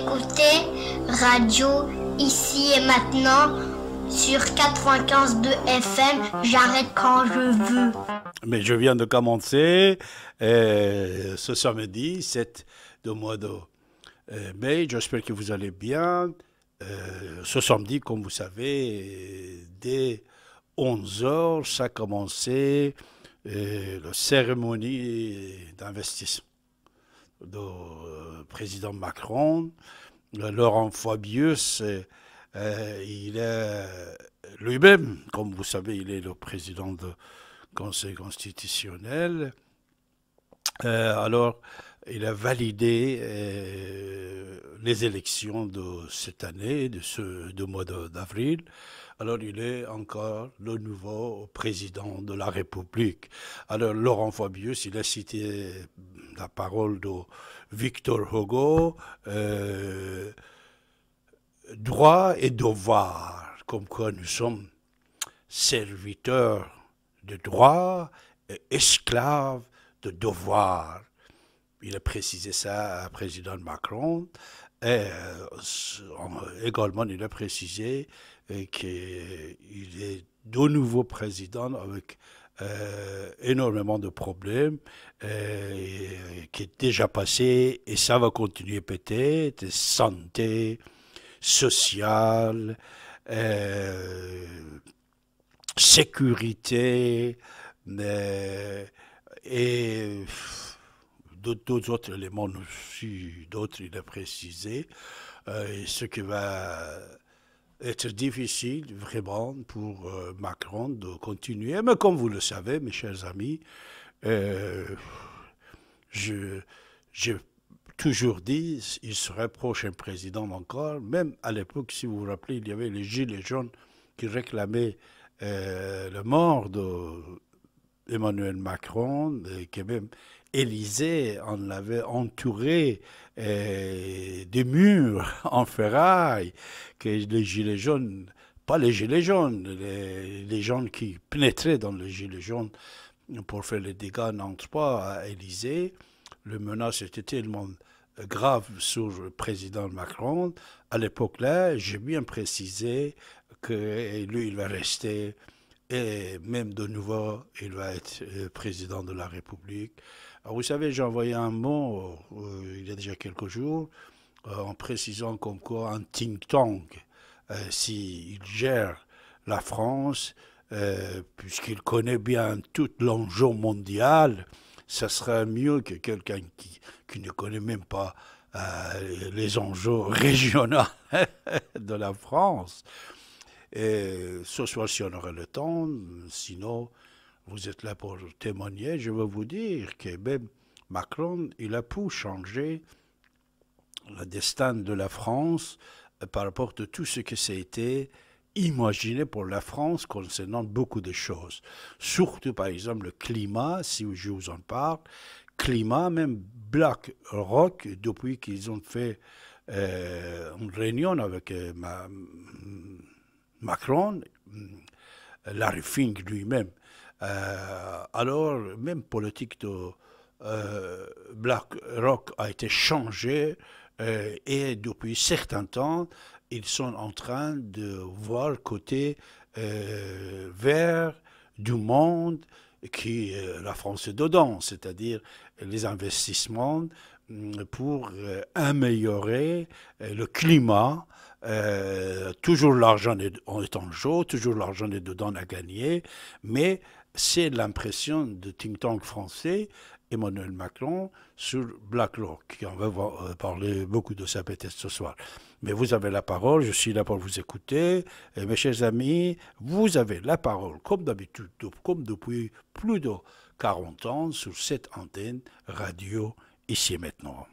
écoutez Radio Ici et Maintenant sur 95 de FM. J'arrête quand je veux. Mais je viens de commencer euh, ce samedi 7 de mois de euh, mai. J'espère que vous allez bien. Euh, ce samedi, comme vous savez, dès 11h, ça a commencé la cérémonie d'investissement président Macron, euh, Laurent Fabius, euh, euh, il est lui-même, comme vous savez, il est le président du Conseil constitutionnel. alors, il a validé les élections de cette année, de ce mois d'avril. Alors il est encore le nouveau président de la République. Alors Laurent Fabius, il a cité la parole de Victor Hugo, euh, droit et devoir, comme quoi nous sommes serviteurs de droit et esclaves de devoir. Il a précisé ça à président Macron. Et euh, également, il a précisé euh, qu'il est de nouveau président avec euh, énormément de problèmes euh, qui est déjà passé et ça va continuer peut-être, santé, sociale, euh, sécurité euh, et d'autres autres éléments aussi, d'autres il a précisé, ce qui va c'est difficile vraiment pour euh, Macron de continuer. Mais comme vous le savez, mes chers amis, euh, j'ai toujours dit, il serait prochain président encore. Même à l'époque, si vous vous rappelez, il y avait les Gilets jaunes qui réclamaient euh, le mort d'Emmanuel Macron, et qui même Élysée, on l'avait entouré de euh, des murs en ferraille, que les gilets jaunes, pas les gilets jaunes, les, gens qui pénétraient dans les gilets jaunes pour faire les dégâts n'entrent pas à Élysée. Le menace était tellement grave sur le président Macron. À l'époque là, j'ai bien précisé que lui, il va rester et même de nouveau, il va être euh, président de la République. Ah, vous savez, j'ai envoyé un mot euh, euh, il y a déjà quelques jours euh, en précisant comme quoi un think tank, s'il gère la France, puisqu'il connaît bien tout l'enjeu mondial, ça serait mieux que quelqu'un qui, ne connaît même pas les enjeux régionaux de la France. Et ce soit si on aurait le temps, sinon, vous êtes là pour témoigner, je veux vous dire que même Macron, il a pu changer le destin de la France euh, par rapport à tout ce que été imaginé pour la France concernant beaucoup de choses. Surtout, par exemple, le climat, si je vous en parle. Climat, même Black Rock, depuis qu'ils ont fait euh, une réunion avec euh, Macron, Larry Fink lui-même euh, alors, même politique de euh, Black Rock a été changée euh, et depuis certains temps, ils sont en train de voir le côté euh, vert du monde qui la France est dedans, c'est-à-dire les investissements mm, pour améliorer le climat toujours l'argent est, en jeu, toujours l'argent est dedans à gagner, mais c'est l'impression de think tank français Emmanuel Macron sur BlackRock. en va euh, parler beaucoup de sa bêtise ce soir. Mais vous avez la parole, je suis là pour vous écouter. mes chers amis, vous avez la parole, comme d'habitude, comme depuis plus de 40 ans, sur cette antenne radio, ici et maintenant.